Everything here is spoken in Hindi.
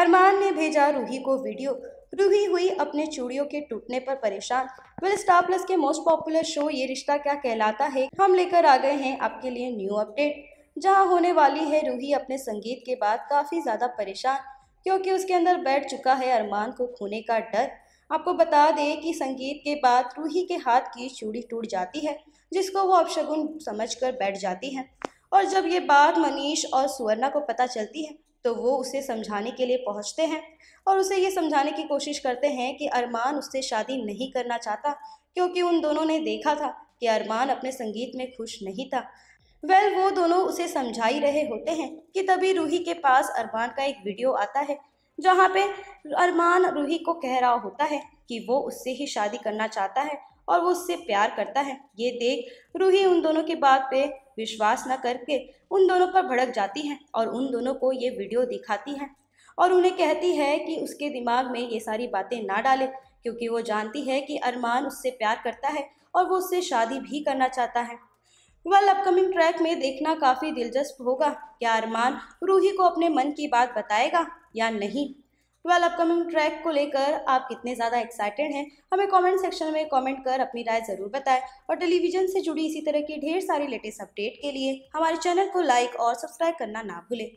अरमान ने भेजा रूही को वीडियो रूही हुई अपने चूड़ियों के टूटने पर परेशान विल स्टार प्लस के most popular show Yeh Rishta क्या कहलाता है हम लेकर आ गए हैं आपके लिए न्यू अपडेट जहां होने वाली है रूही अपने संगीत के बाद काफ़ी ज़्यादा परेशान क्योंकि उसके अंदर बैठ चुका है अरमान को खोने का डर आपको बता दें कि संगीत के बाद रूही के हाथ की चूड़ी टूट जाती है जिसको वो अपशगुन समझ कर बैठ जाती है और जब ये बात मनीष और सुवर्णा को पता चलती है तो वो उसे समझाने के लिए पहुंचते हैं और उसे ये समझाने की कोशिश करते हैं कि अरमान उससे शादी नहीं करना चाहता क्योंकि उन दोनों ने देखा था कि अरमान अपने संगीत में खुश नहीं था वेल well, वो दोनों उसे समझा ही रहे होते हैं कि तभी रूही के पास अरमान का एक वीडियो आता है जहाँ पे अरमान रूही को कह रहा होता है कि वो उससे ही शादी करना चाहता है और वो उससे प्यार करता है ये देख रूही उन दोनों की बात पे विश्वास न करके उन दोनों पर भड़क जाती हैं और उन दोनों को ये वीडियो दिखाती हैं और उन्हें कहती है कि उसके दिमाग में ये सारी बातें ना डाले क्योंकि वो जानती है कि अरमान उससे प्यार करता है और वो उससे शादी भी करना चाहता है वेल अपकमिंग ट्रैक में देखना काफ़ी दिलचस्प होगा क्या अरमान रूही को अपने मन की बात बताएगा या नहीं ट्वेल्व अपकमिंग ट्रैक को लेकर आप कितने ज़्यादा एक्साइटेड हैं हमें कमेंट सेक्शन में कमेंट कर अपनी राय ज़रूर बताएं और टेलीविज़न से जुड़ी इसी तरह की ढेर सारी लेटेस्ट अपडेट के लिए हमारे चैनल को लाइक और सब्सक्राइब करना ना भूलें